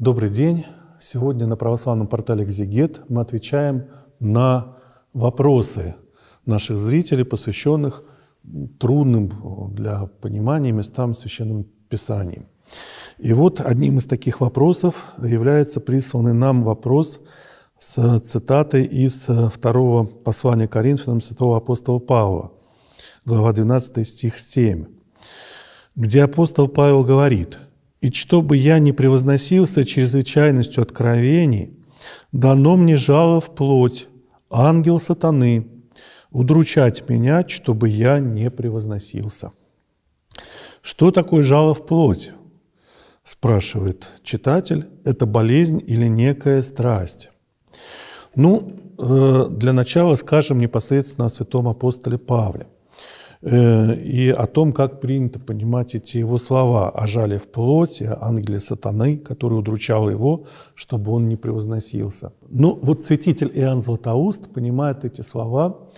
Добрый день. Сегодня на православном портале «Экзегет» мы отвечаем на вопросы наших зрителей, посвященных трудным для понимания местам Священного Писания. И вот одним из таких вопросов является присланный нам вопрос с цитатой из второго послания Коринфянам святого апостола Павла, глава 12 стих 7, где апостол Павел говорит – и чтобы я не превозносился чрезвычайностью откровений, дано мне жало в плоть, ангел сатаны, удручать меня, чтобы я не превозносился. Что такое жало в плоть? Спрашивает читатель, это болезнь или некая страсть? Ну, э, для начала скажем непосредственно о святом апостоле Павле – Э, и о том, как принято понимать эти его слова о «А жале в плоти, о а ангеле сатаны, который удручал его, чтобы он не превозносился. Но ну, вот святитель Иоанн Златоуст понимает эти слова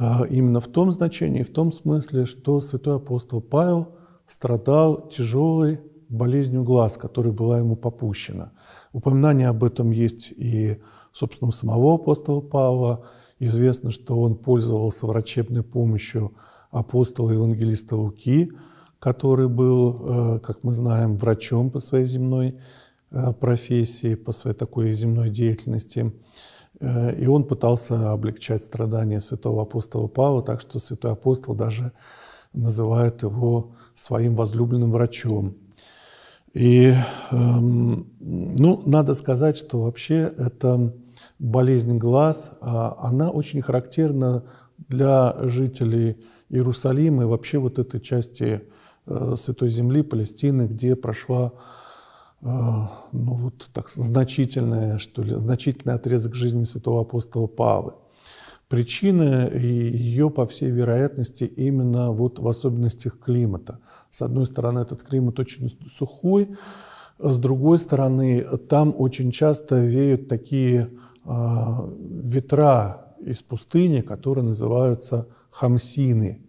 э, именно в том значении, в том смысле, что святой апостол Павел страдал тяжелой болезнью глаз, которая была ему попущена. Упоминание об этом есть и, собственно, у самого апостола Павла. Известно, что он пользовался врачебной помощью апостола евангелиста Луки, который был, э, как мы знаем, врачом по своей земной э, профессии, по своей такой земной деятельности. Э, и он пытался облегчать страдания святого апостола Павла, так что святой апостол даже называет его своим возлюбленным врачом. И, эм, ну, надо сказать, что вообще эта болезнь глаз, а, она очень характерна для жителей Иерусалим и вообще вот этой части э, Святой Земли, Палестины, где прошла э, ну вот так значительная, что ли, значительный отрезок жизни святого апостола Павла. Причина ее, по всей вероятности, именно вот в особенностях климата. С одной стороны, этот климат очень сухой, с другой стороны, там очень часто веют такие э, ветра из пустыни, которые называются хамсины.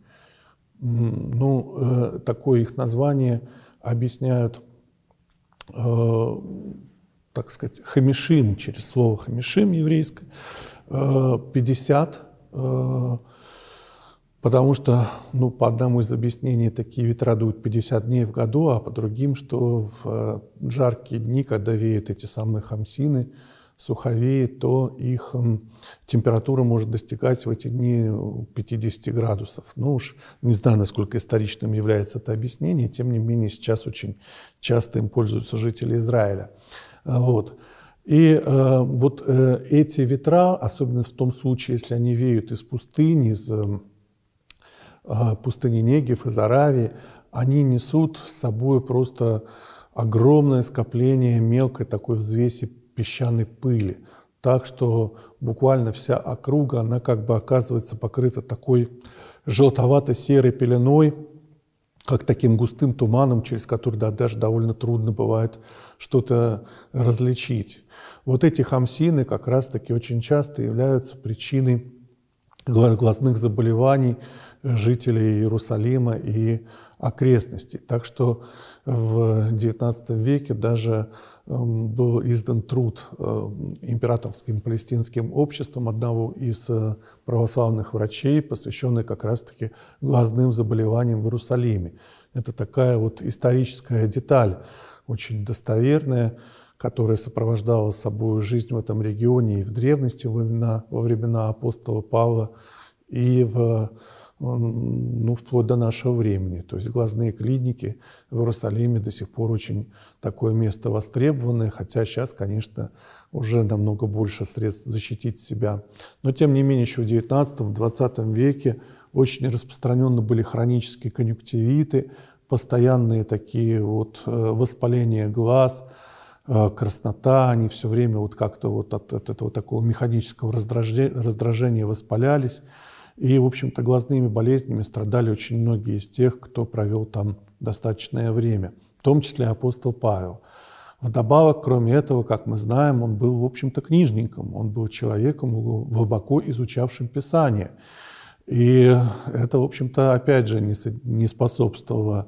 Ну, э, такое их название объясняют, э, так сказать, хамишим, через слово хамишим еврейское, 50 э, Потому что, ну, по одному из объяснений, такие ветра дуют 50 дней в году, а по другим, что в жаркие дни, когда веют эти самые хамсины, суховее, то их температура может достигать в эти дни 50 э, градусов. Ну уж не знаю, насколько историчным является это объяснение, тем не менее сейчас очень часто им пользуются жители Израиля. Э, вот. И э, вот э, эти ветра, особенно в том случае, если они веют из пустыни, из э, э пустыни Негев, из Аравии, они несут с собой просто огромное скопление мелкой такой взвеси песчаной пыли. Так что буквально вся округа, она как бы оказывается покрыта такой желтовато-серой пеленой, как таким густым туманом, через который да, даже довольно трудно бывает что-то различить. Вот эти хамсины как раз-таки очень часто являются причиной глазных заболеваний жителей Иерусалима и окрестностей. Так что в XIX веке даже Эм, был издан труд эм, императорским палестинским обществом одного из э, православных врачей, посвященный как раз-таки глазным заболеваниям в Иерусалиме. Это такая вот историческая деталь, очень достоверная, которая сопровождала собой жизнь в этом регионе и в древности, во времена, во времена апостола Павла, и в ну, вплоть до нашего времени. То есть глазные клиники в Иерусалиме до сих пор очень такое место востребованное, хотя сейчас, конечно, уже намного больше средств защитить себя. Но, тем не менее, еще в XIX-XX веке очень распространенно были хронические конъюнктивиты, постоянные такие вот э, воспаления глаз, э, краснота, они все время вот как-то вот от, от этого такого механического раздражения, раздражения воспалялись. И, в общем-то, глазными болезнями страдали очень многие из тех, кто провел там достаточное время, в том числе апостол Павел. Вдобавок, кроме этого, как мы знаем, он был, в общем-то, книжником, он был человеком, глубоко изучавшим Писание. И это, в общем-то, опять же не способствовало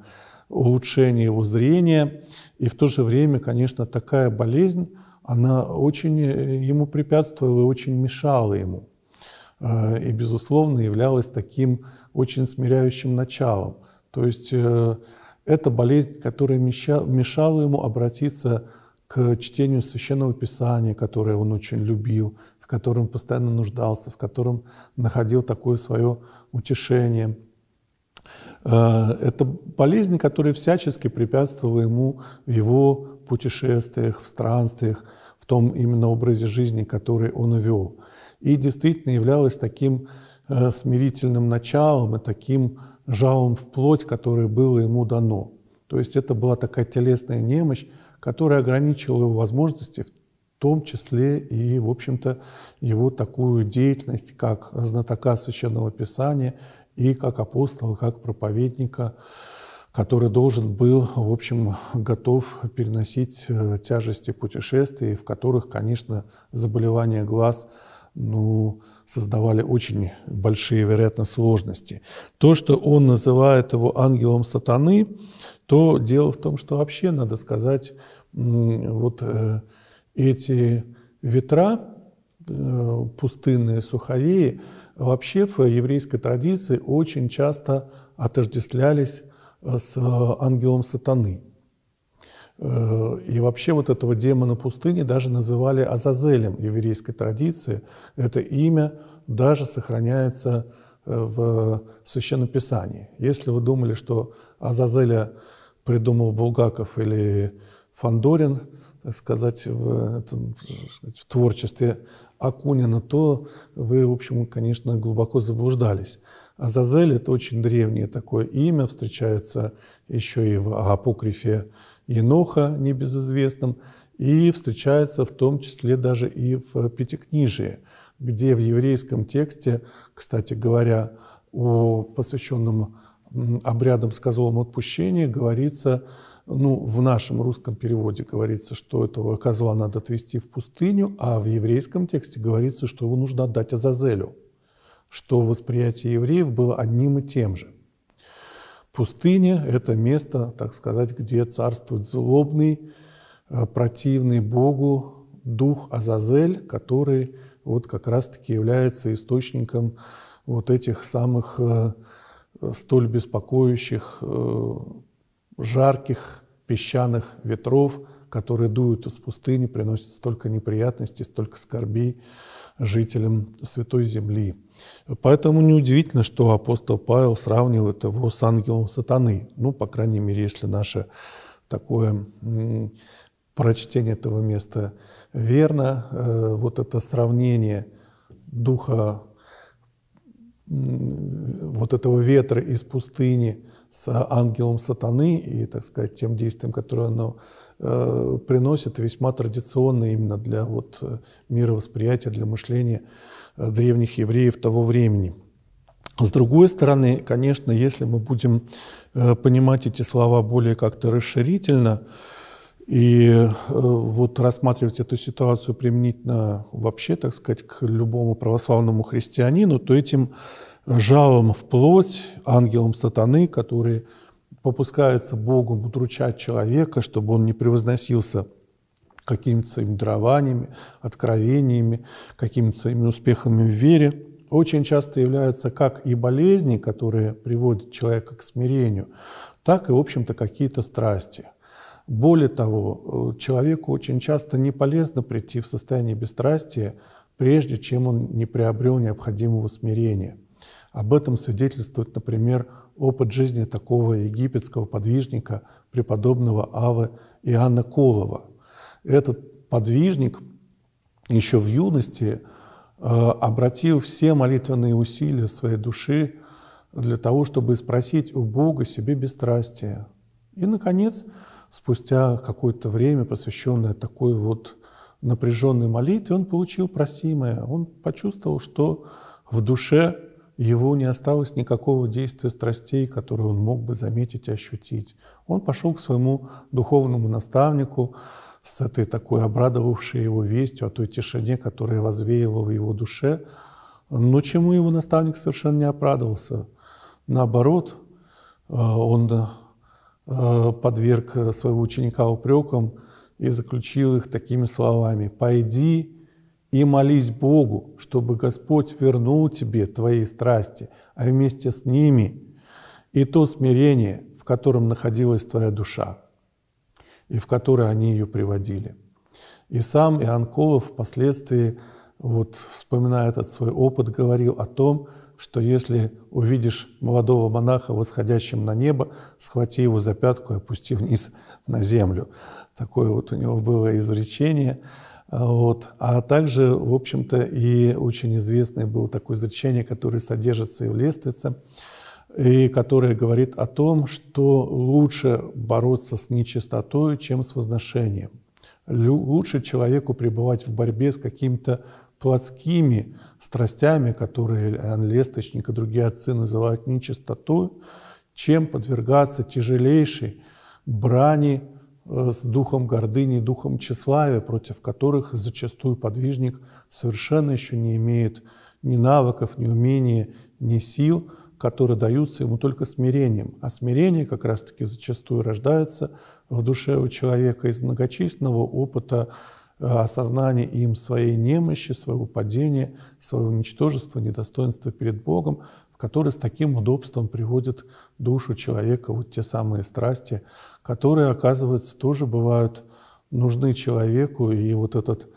улучшению его зрения. И в то же время, конечно, такая болезнь, она очень э, ему препятствовала и очень мешала ему. Э, и, безусловно, являлась таким очень смиряющим началом. То есть э, это болезнь, которая мешала ему обратиться к чтению Священного Писания, которое он очень любил, в котором постоянно нуждался, в котором находил такое свое утешение. Э, это болезнь, которая всячески препятствовала ему в его путешествиях, в странствиях, в том именно образе жизни, который он вел и действительно являлось таким э, смирительным началом и таким жалом в плоть, которое было ему дано. То есть это была такая телесная немощь, которая ограничивала его возможности, в том числе и, в общем-то, его такую деятельность как знатока Священного Писания и как апостола, как проповедника, который должен был, в общем, готов переносить э, тяжести путешествий, в которых, конечно, заболевание глаз – ну, создавали очень большие, вероятно, сложности. То, что он называет его ангелом сатаны, то дело в том, что вообще, надо сказать, вот э, эти ветра э, пустынные, суховеи, вообще в еврейской традиции очень часто отождествлялись э, с ангелом сатаны. Э, и вообще вот этого демона пустыни даже называли Азазелем в еврейской традиции. Это имя даже сохраняется э, в Священном Писании. Если вы думали, что Азазеля придумал Булгаков или Фандорин, так сказать, в, этом, в творчестве Акунина, то вы, в общем, конечно, глубоко заблуждались. Азазель – это очень древнее такое имя, встречается еще и в апокрифе Еноха небезызвестном, и встречается в том числе даже и в Пятикнижии, где в еврейском тексте, кстати говоря, о посвященном обрядам с козлом отпущения говорится, ну, в нашем русском переводе говорится, что этого козла надо отвезти в пустыню, а в еврейском тексте говорится, что его нужно отдать Азазелю, что восприятие евреев было одним и тем же – Пустыня – это место, так сказать, где царствует злобный, э, противный Богу дух Азазель, который вот как раз-таки является источником вот этих самых э, столь беспокоящих, э, жарких песчаных ветров, которые дуют из пустыни, приносят столько неприятностей, столько скорбей жителям Святой Земли. Поэтому неудивительно, что апостол Павел сравнивает его с ангелом сатаны. Ну, по крайней мере, если наше такое прочтение этого места верно, э, вот это сравнение духа вот этого ветра из пустыни с ангелом сатаны и, так сказать, тем действием, которое оно э, приносит, весьма традиционно именно для вот э, мировосприятия, для мышления древних евреев того времени. С другой стороны, конечно, если мы будем э, понимать эти слова более как-то расширительно и э, вот рассматривать эту ситуацию применительно вообще, так сказать, к любому православному христианину, то этим жалом вплоть, ангелом сатаны, которые попускаются Богом удручать человека, чтобы он не превозносился – какими-то своими дарованиями, откровениями, какими-то своими успехами в вере, очень часто являются как и болезни, которые приводят человека к смирению, так и, в общем-то, какие-то страсти. Более того, э, человеку очень часто не полезно прийти в состояние бесстрастия, прежде чем он не приобрел необходимого смирения. Об этом свидетельствует, например, опыт жизни такого египетского подвижника, преподобного Авы Иоанна Колова – этот подвижник еще в юности э, обратил все молитвенные усилия своей души для того, чтобы спросить у Бога себе бесстрастие. И, наконец, спустя какое-то время, посвященное такой вот напряженной молитве, он получил просимое. Он почувствовал, что в душе его не осталось никакого действия страстей, которые он мог бы заметить и ощутить. Он пошел к своему духовному наставнику, с этой такой обрадовавшей его вестью о той тишине, которая возвеяла в его душе. Но чему его наставник совершенно не обрадовался. Наоборот, э, он э, подверг своего ученика упрекам и заключил их такими словами «Пойди и молись Богу, чтобы Господь вернул тебе твои страсти, а вместе с ними и то смирение, в котором находилась твоя душа» и в которой они ее приводили. И сам Иоанн Колов впоследствии, вот, вспоминая этот свой опыт, говорил о том, что если увидишь молодого монаха, восходящим на небо, схвати его за пятку и опусти вниз на землю. Такое вот у него было изречение. Вот. А также, в общем-то, и очень известное было такое изречение, которое содержится и в Лествице, и которая говорит о том, что лучше бороться с нечистотой, чем с возношением. Лучше человеку пребывать в борьбе с какими-то плотскими страстями, которые Иоанн Лесточник и другие отцы называют нечистотой, чем подвергаться тяжелейшей брани э, с духом гордыни, духом тщеславия, против которых зачастую подвижник совершенно еще не имеет ни навыков, ни умения, ни сил – которые даются ему только смирением. А смирение как раз-таки зачастую рождается в душе у человека из многочисленного опыта э, осознания им своей немощи, своего падения, своего ничтожества, недостоинства перед Богом, в который с таким удобством приводит душу человека вот те самые страсти, которые, оказывается, тоже бывают нужны человеку, и вот этот э,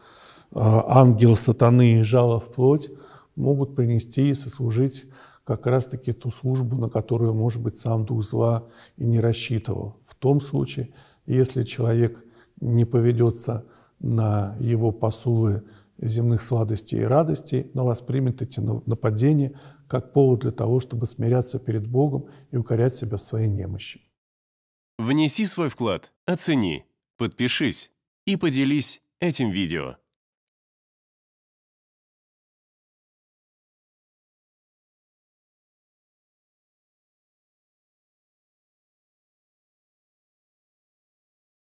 ангел сатаны и жало в плоть могут принести и сослужить как раз-таки ту службу, на которую, может быть, сам дух зла и не рассчитывал. В том случае, если человек не поведется на его посулы земных сладостей и радостей, но воспримет эти нападения как повод для того, чтобы смиряться перед Богом и укорять себя в своей немощи. Внеси свой вклад, оцени, подпишись и поделись этим видео.